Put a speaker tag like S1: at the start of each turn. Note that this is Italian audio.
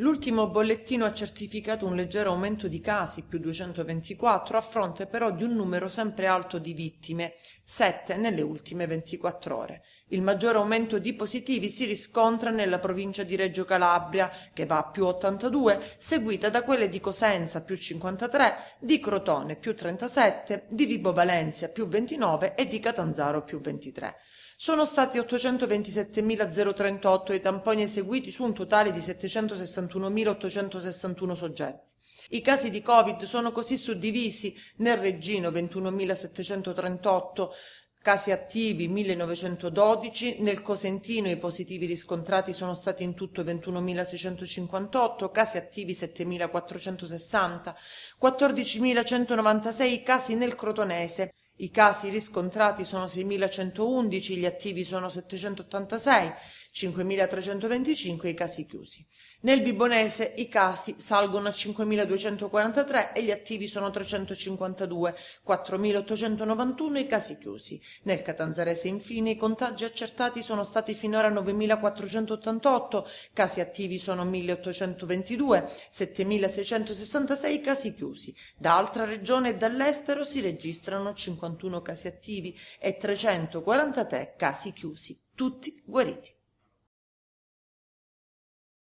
S1: L'ultimo bollettino ha certificato un leggero aumento di casi, più 224, a fronte però di un numero sempre alto di vittime, 7 nelle ultime 24 ore. Il maggior aumento di positivi si riscontra nella provincia di Reggio Calabria, che va a più 82, seguita da quelle di Cosenza più 53, di Crotone più 37, di Vibo Valencia più 29 e di Catanzaro più 23. Sono stati 827.038 i tamponi eseguiti su un totale di 760 61.861 soggetti. I casi di Covid sono così suddivisi nel Regino 21.738 casi attivi 1912, nel Cosentino i positivi riscontrati sono stati in tutto 21.658, casi attivi 7.460, 14.196 casi nel Crotonese, i casi riscontrati sono 6.111, gli attivi sono 786, 5.325 i casi chiusi. Nel Vibonese i casi salgono a 5.243 e gli attivi sono 352, 4.891 i casi chiusi. Nel Catanzarese infine i contagi accertati sono stati finora 9.488, casi attivi sono 1.822, 7.666 casi chiusi. Da altra regione e dall'estero si registrano 51 casi attivi e 343 casi chiusi, tutti guariti.